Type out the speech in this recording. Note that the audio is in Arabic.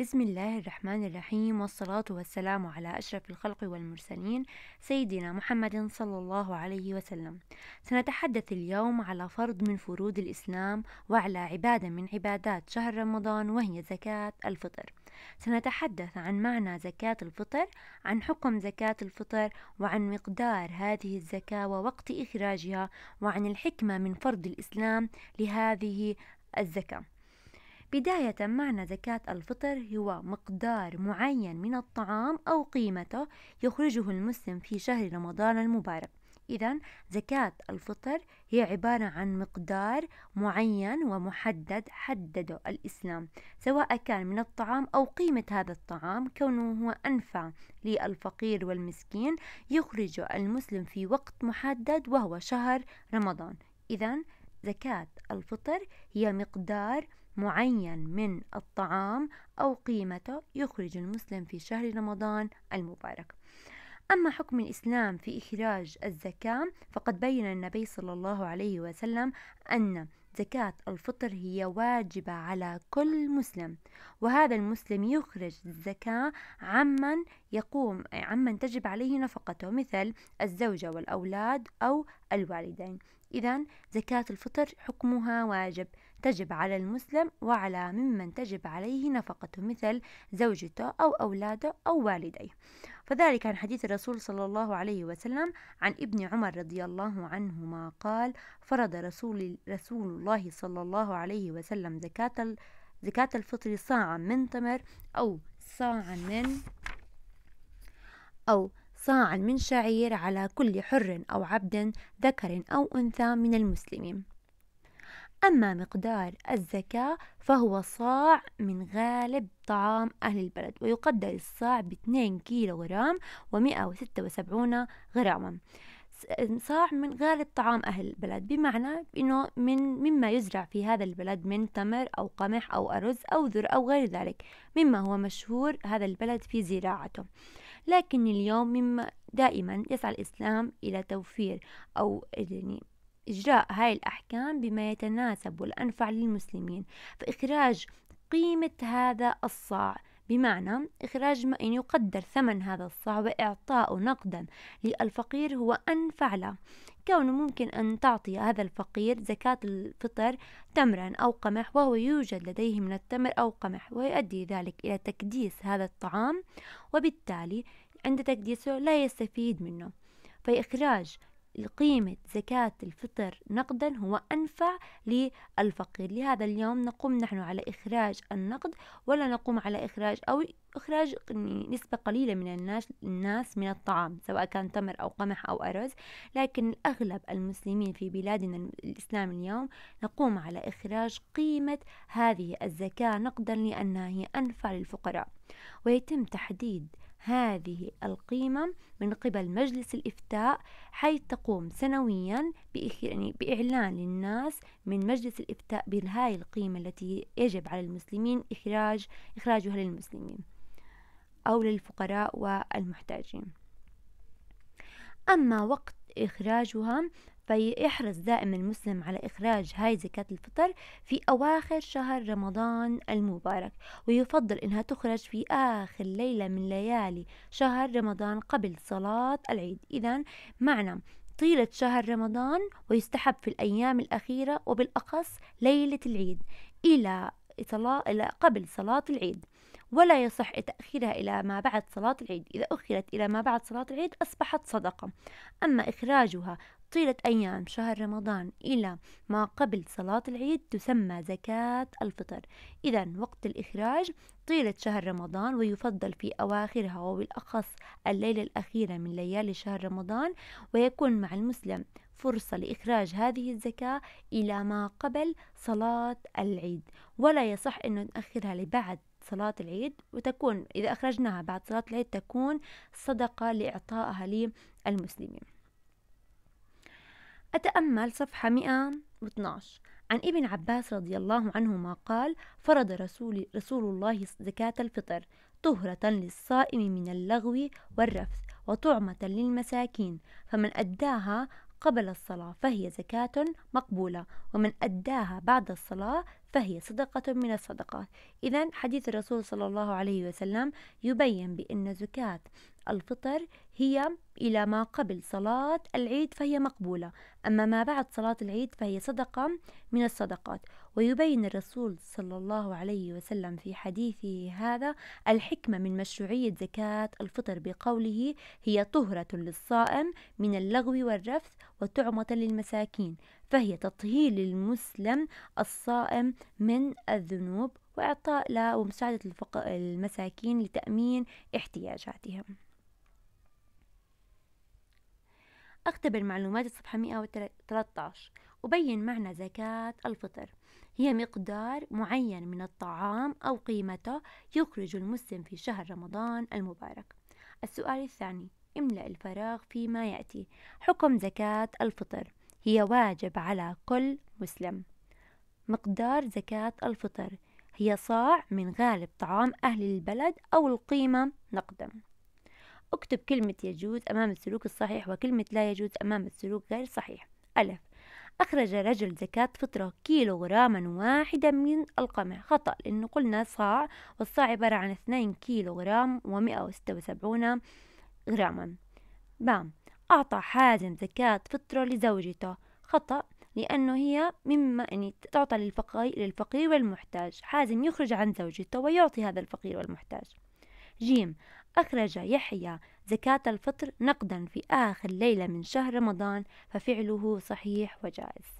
بسم الله الرحمن الرحيم والصلاة والسلام على أشرف الخلق والمرسلين سيدنا محمد صلى الله عليه وسلم سنتحدث اليوم على فرض من فروض الإسلام وعلى عبادة من عبادات شهر رمضان وهي زكاة الفطر سنتحدث عن معنى زكاة الفطر عن حكم زكاة الفطر وعن مقدار هذه الزكاة ووقت إخراجها وعن الحكمة من فرض الإسلام لهذه الزكاة بداية معنى زكاة الفطر هو مقدار معين من الطعام أو قيمته يخرجه المسلم في شهر رمضان المبارك إذا زكاة الفطر هي عبارة عن مقدار معين ومحدد حدده الإسلام سواء كان من الطعام أو قيمة هذا الطعام كونه هو أنفع للفقير والمسكين يخرج المسلم في وقت محدد وهو شهر رمضان إذا زكاة الفطر هي مقدار معين من الطعام أو قيمته يخرج المسلم في شهر رمضان المبارك أما حكم الإسلام في إخراج الزكاة فقد بين النبي صلى الله عليه وسلم أن زكاة الفطر هي واجبة على كل مسلم وهذا المسلم يخرج الزكاة عمن يقوم عمن تجب عليه نفقته مثل الزوجة والأولاد أو الوالدين إذا زكاة الفطر حكمها واجب تجب على المسلم وعلى ممن تجب عليه نفقته مثل زوجته أو أولاده أو والديه فذلك عن حديث الرسول صلى الله عليه وسلم عن ابن عمر رضي الله عنهما قال فرض رسول, رسول الله صلى الله عليه وسلم زكاة زكاة الفطر صاعا من تمر أو صاعا من أو صاعا من شعير على كل حر أو عبد ذكر أو أنثى من المسلمين أما مقدار الزكاة فهو صاع من غالب طعام أهل البلد ويقدر الصاع 2 كيلو غرام و 176 وسبعون غراما صاع من غالب طعام أهل البلد بمعنى أنه من مما يزرع في هذا البلد من تمر أو قمح أو أرز أو ذر أو غير ذلك مما هو مشهور هذا البلد في زراعته لكن اليوم مما دائما يسعى الإسلام إلى توفير أو يعني إجراء هاي الأحكام بما يتناسب والأنفع للمسلمين فإخراج قيمة هذا الصاع بمعنى إخراج ما إن يقدر ثمن هذا الصاع وإعطاؤه نقدا للفقير هو أنفع له كونه ممكن أن تعطي هذا الفقير زكاة الفطر تمرا أو قمح وهو يوجد لديه من التمر أو قمح ويؤدي ذلك إلى تكديس هذا الطعام وبالتالي عند تكديسه لا يستفيد منه فإخراج قيمة زكاة الفطر نقدا هو أنفع للفقير لهذا اليوم نقوم نحن على إخراج النقد ولا نقوم على إخراج أو إخراج نسبة قليلة من الناس من الطعام سواء كان تمر أو قمح أو أرز لكن أغلب المسلمين في بلادنا الإسلام اليوم نقوم على إخراج قيمة هذه الزكاة نقدا لأنها هي أنفع للفقراء ويتم تحديد هذه القيمة من قبل مجلس الإفتاء حيث تقوم سنويا يعني بإعلان للناس من مجلس الإفتاء بهاي القيمة التي يجب على المسلمين إخراج إخراجها للمسلمين أو للفقراء والمحتاجين أما وقت إخراجها فيحرص دائما المسلم على إخراج هاي زكاة الفطر في أواخر شهر رمضان المبارك ويفضل إنها تخرج في آخر ليلة من ليالي شهر رمضان قبل صلاة العيد إذا معنى طيلة شهر رمضان ويستحب في الأيام الأخيرة وبالأخص ليلة العيد إلى إلى قبل صلاة العيد ولا يصح تأخيرها إلى ما بعد صلاة العيد إذا أخرت إلى ما بعد صلاة العيد أصبحت صدقة أما إخراجها طيلة أيام شهر رمضان إلى ما قبل صلاة العيد تسمى زكاة الفطر إذا وقت الإخراج طيلة شهر رمضان ويفضل في أواخرها وبالأخص الليلة الأخيرة من ليالي شهر رمضان ويكون مع المسلم فرصة لإخراج هذه الزكاة إلى ما قبل صلاة العيد ولا يصح أن نأخرها لبعد صلاة العيد وتكون إذا أخرجناها بعد صلاة العيد تكون صدقة لإعطائها للمسلمين أتأمل صفحة 112 عن ابن عباس رضي الله عنهما قال فرض رسول, رسول الله زكاة الفطر طهرة للصائم من اللغو والرفث وطعمة للمساكين فمن أداها قبل الصلاة فهي زكاة مقبولة ومن أداها بعد الصلاة فهي صدقة من الصدقات إذا حديث الرسول صلى الله عليه وسلم يبين بأن زكاة الفطر هي إلى ما قبل صلاة العيد فهي مقبولة أما ما بعد صلاة العيد فهي صدقة من الصدقات ويبين الرسول صلى الله عليه وسلم في حديثه هذا الحكمة من مشروعية زكاة الفطر بقوله هي طهرة للصائم من اللغو والرفث وتعمة للمساكين فهي تطهير المسلم الصائم من الذنوب وإعطاء له ومساعدة المساكين لتأمين احتياجاتهم أختبر معلومات الصفحة 113 أبين معنى زكاة الفطر هي مقدار معين من الطعام أو قيمته يخرج المسلم في شهر رمضان المبارك السؤال الثاني املأ الفراغ فيما يأتي حكم زكاة الفطر هي واجب على كل مسلم مقدار زكاة الفطر هي صاع من غالب طعام أهل البلد أو القيمة نقدا اكتب كلمة يجوز أمام السلوك الصحيح وكلمة لا يجوز أمام السلوك غير صحيح ألف أخرج رجل زكاة فطرة كيلو غراما واحدا من القمح خطأ لأنه قلنا صاع والصاع عبارة عن 2 كيلو غرام و176 غراما بام أعطى حازم زكاة فطرة لزوجته خطأ لأنه هي مما أن يعني تعطى للفقير, للفقير والمحتاج حازم يخرج عن زوجته ويعطي هذا الفقير والمحتاج جيم أخرج يحيى زكاة الفطر نقدا في آخر ليلة من شهر رمضان ففعله صحيح وجائز